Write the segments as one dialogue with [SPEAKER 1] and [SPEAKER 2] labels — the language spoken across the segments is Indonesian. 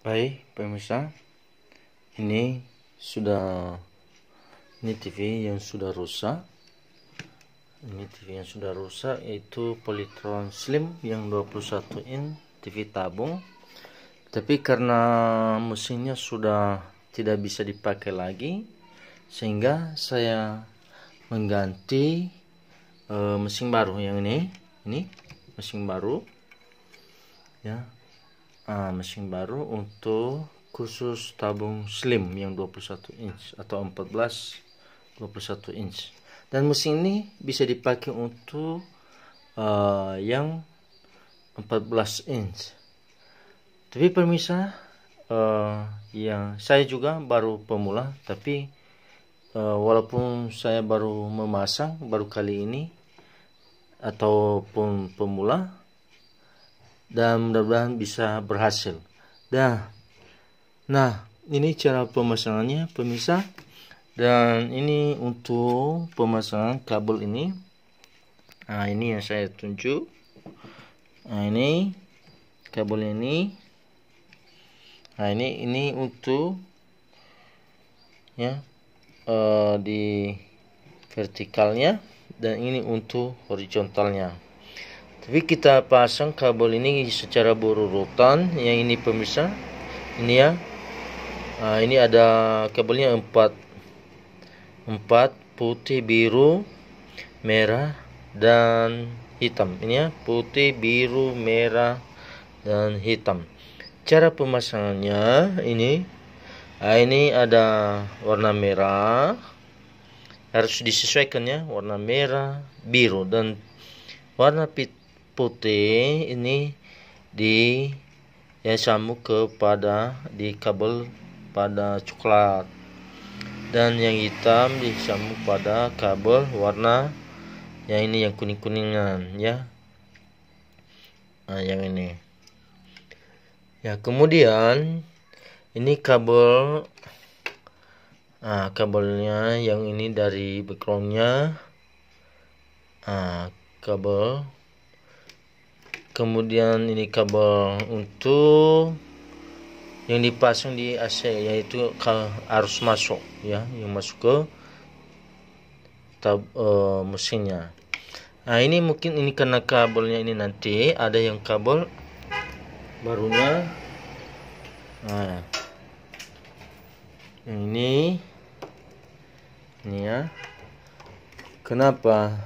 [SPEAKER 1] Baik, pemirsa. Ini sudah ini TV yang sudah rusak. Ini TV yang sudah rusak yaitu Polytron Slim yang 21 in TV tabung. Tapi karena mesinnya sudah tidak bisa dipakai lagi sehingga saya mengganti uh, mesin baru yang ini. Ini mesin baru. Ya, uh, mesin baru untuk khusus tabung slim yang 21 inch atau 14 21 inch dan mesin ini bisa dipakai untuk uh, yang 14 inch tapi pemirsa uh, yang saya juga baru pemula tapi uh, walaupun saya baru memasang baru kali ini ataupun pemula dan mudah-mudahan bisa berhasil. Dah. Nah, ini cara pemasangannya pemirsa. Dan ini untuk pemasangan kabel ini. Nah, ini yang saya tunjuk. Nah, ini kabel ini. Nah, ini ini untuk ya uh, di vertikalnya dan ini untuk horizontalnya. Tapi kita pasang kabel ini secara berurutan. Yang ini pemirsa, ini ya. Nah, ini ada kabelnya empat, empat putih, biru, merah, dan hitam. Ini ya, putih, biru, merah, dan hitam. Cara pemasangannya ini, nah, ini ada warna merah. Harus disesuaikan ya, warna merah, biru, dan warna pit putih ini di ya sambung kepada di kabel pada coklat dan yang hitam di disambung pada kabel warna yang ini yang kuning kuningan ya nah yang ini ya kemudian ini kabel nah kabelnya yang ini dari backgroundnya nah kabel kemudian ini kabel untuk yang dipasang di AC yaitu arus masuk ya yang masuk ke tab e, mesinnya nah ini mungkin ini karena kabelnya ini nanti ada yang kabel barunya nah yang ini ini ya kenapa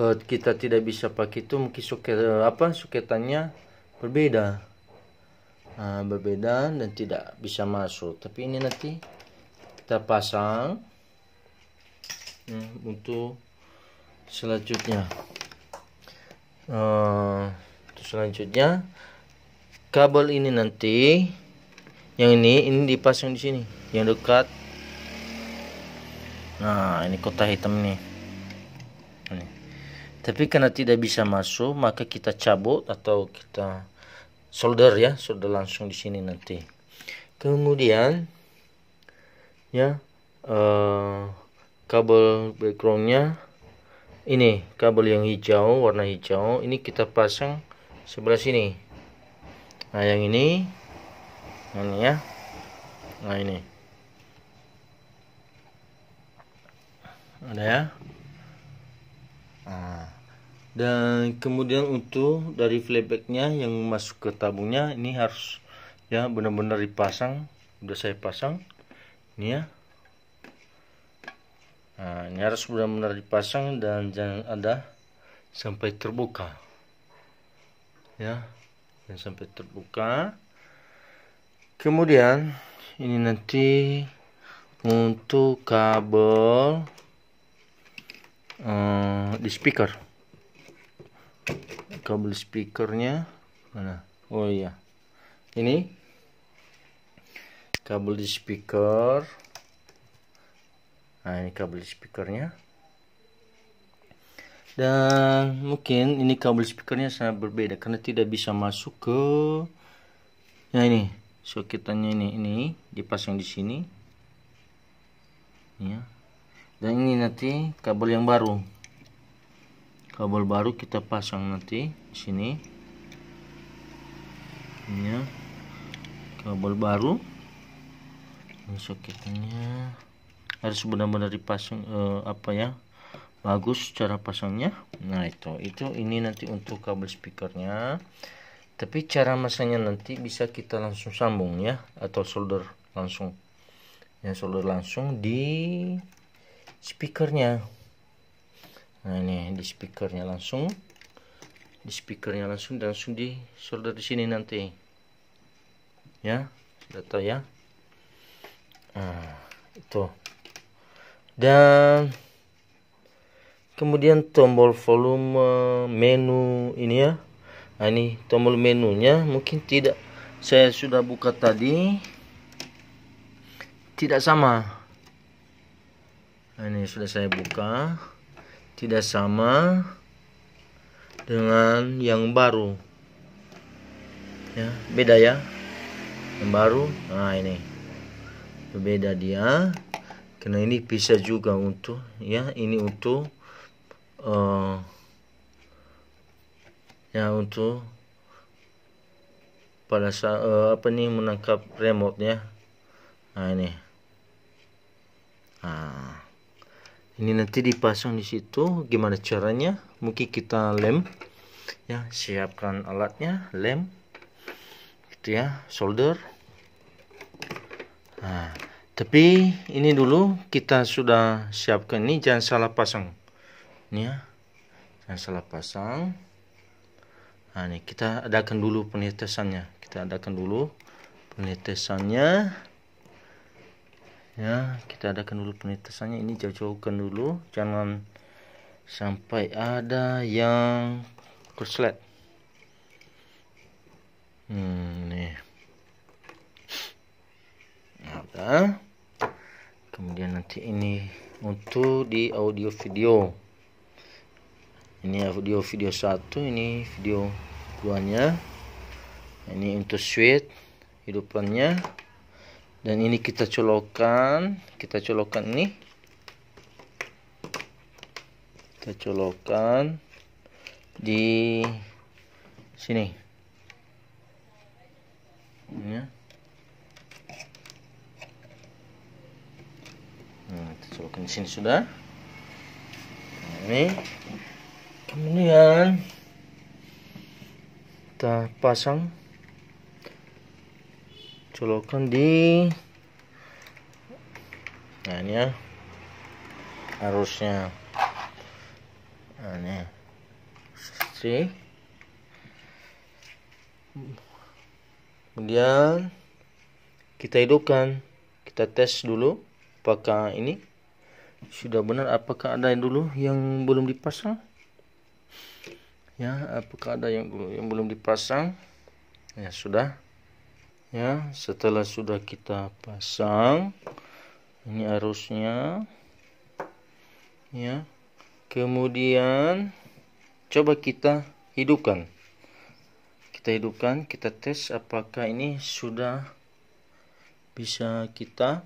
[SPEAKER 1] uh, kita tidak bisa pakai itu mungkin soket eh, apa soketannya berbeda uh, berbeda dan tidak bisa masuk tapi ini nanti kita pasang uh, untuk selanjutnya uh, selanjutnya kabel ini nanti yang ini ini dipasang di sini yang dekat nah ini kotak hitam nih tapi karena tidak bisa masuk maka kita cabut atau kita solder ya solder langsung di sini nanti kemudian ya uh, kabel backgroundnya ini kabel yang hijau warna hijau ini kita pasang sebelah sini nah yang ini ini ya nah ini ada ya nah dan kemudian untuk dari flybacknya yang masuk ke tabungnya ini harus ya benar-benar dipasang udah saya pasang ini ya nah ini harus benar-benar dipasang dan jangan ada sampai terbuka ya dan sampai terbuka kemudian ini nanti untuk kabel um, di speaker kabel speakernya mana oh iya ini kabel di speaker nah ini kabel di speakernya dan mungkin ini kabel speakernya sangat berbeda karena tidak bisa masuk ke ya ini soketannya ini ini dipasang di sini ya dan ini nanti kabel yang baru kabel baru kita pasang nanti sini ini ya, kabel baru ini soketnya harus benar-benar dipasang eh, apa ya bagus cara pasangnya nah itu itu ini nanti untuk kabel speakernya tapi cara masangnya nanti bisa kita langsung sambung ya atau solder langsung ya solder langsung di speakernya nah ini di speakernya langsung di speakernya langsung dan langsung di solder di sini nanti ya data ya nah, itu dan kemudian tombol volume menu ini ya nah, ini tombol menunya mungkin tidak saya sudah buka tadi tidak sama nah, ini sudah saya buka tidak sama dengan yang baru ya beda ya yang baru nah ini berbeda dia karena ini bisa juga untuk ya ini untuk uh, ya untuk pada saat uh, eh, apa nih menangkap remote ya nah ini ah ini nanti dipasang di situ gimana caranya mungkin kita lem ya siapkan alatnya lem gitu ya solder nah tapi ini dulu kita sudah siapkan ini jangan salah pasang ini ya jangan salah pasang nah ini kita adakan dulu penetesannya kita adakan dulu penetesannya ya kita adakan dulu penetasannya ini jauh-jauhkan dulu jangan sampai ada yang korslet hmm, nih ada kemudian nanti ini untuk di audio video ini audio video satu ini video duanya ini untuk switch hidupannya dan ini kita colokan kita colokan ini kita colokan di sini ya nah, kita colokan di sini sudah nah, ini kemudian kita pasang colokan di nah ini ya arusnya nah ini ya. si kemudian kita hidupkan kita tes dulu apakah ini sudah benar apakah ada yang dulu yang belum dipasang ya apakah ada yang dulu yang belum dipasang ya sudah ya setelah sudah kita pasang ini arusnya ya kemudian coba kita hidupkan kita hidupkan kita tes apakah ini sudah bisa kita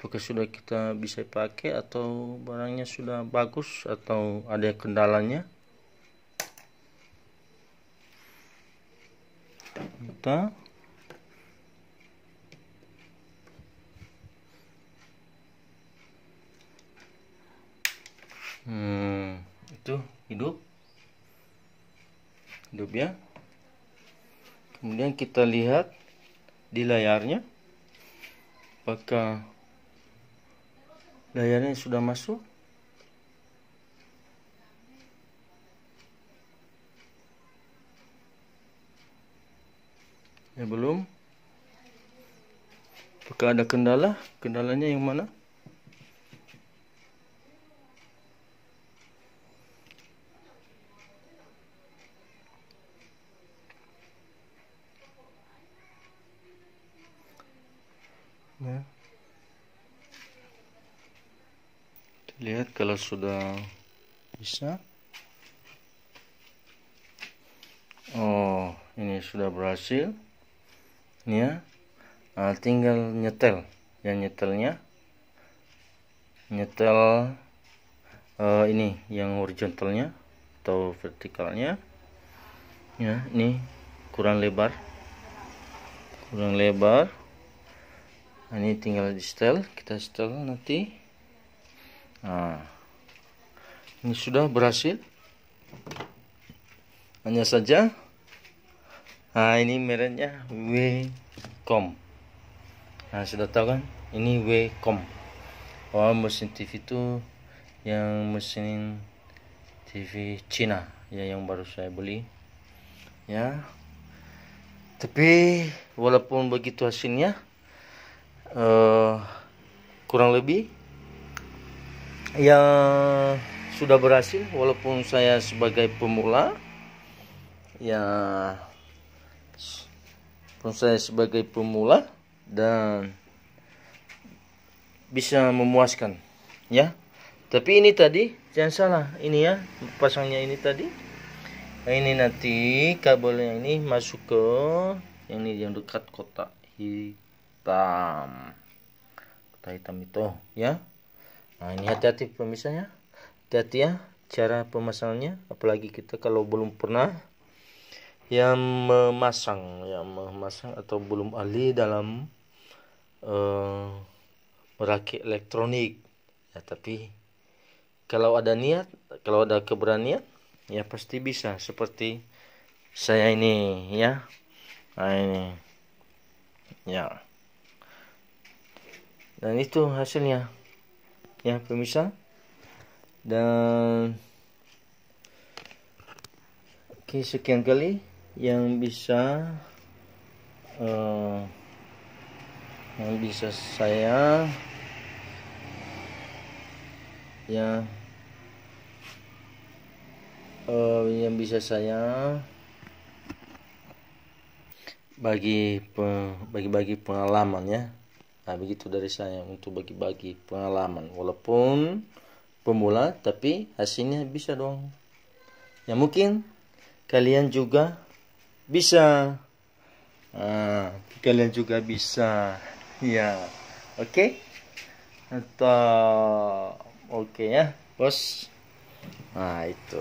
[SPEAKER 1] apakah sudah kita bisa pakai atau barangnya sudah bagus atau ada kendalanya data hmm, itu hidup hidup ya kemudian kita lihat di layarnya apakah layarnya sudah masuk ya belum apakah ada kendala kendalanya yang mana ya. lihat kalau sudah bisa oh ini sudah berhasil nya uh, eh, tinggal nyetel Yang nyetelnya nyetel uh, ini yang horizontalnya atau vertikalnya ya ini kurang lebar kurang lebar nah, ini tinggal di setel kita setel nanti nah ini sudah berhasil hanya saja nah ini mereknya Wcom nah sudah tahu kan ini Wcom oh mesin TV itu yang mesin TV Cina ya yang baru saya beli ya tapi walaupun begitu hasilnya uh, kurang lebih yang sudah berhasil walaupun saya sebagai pemula ya walaupun saya sebagai pemula dan bisa memuaskan ya tapi ini tadi jangan salah ini ya pasangnya ini tadi nah, ini nanti kabel yang ini masuk ke yang ini yang dekat kotak hitam kotak hitam itu ya nah ini hati-hati pemisahnya hati-hati ya cara pemasangannya apalagi kita kalau belum pernah yang memasang yang memasang atau belum ahli dalam uh, merakit elektronik ya tapi kalau ada niat kalau ada keberanian ya pasti bisa seperti saya ini ya nah ini ya dan itu hasilnya ya pemirsa dan oke sekian kali yang bisa uh, yang bisa saya ya uh, yang bisa saya bagi bagi-bagi pengalaman ya nah begitu dari saya untuk bagi-bagi pengalaman walaupun pemula tapi hasilnya bisa dong ya mungkin kalian juga bisa uh, kalian juga bisa ya oke okay? atau oke okay, ya bos nah itu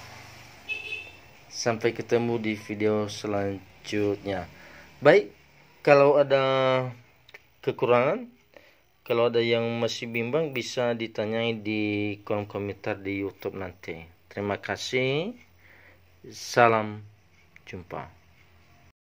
[SPEAKER 1] sampai ketemu di video selanjutnya baik kalau ada kekurangan kalau ada yang masih bimbang bisa ditanyai di kolom komentar di YouTube nanti terima kasih Salam jumpa.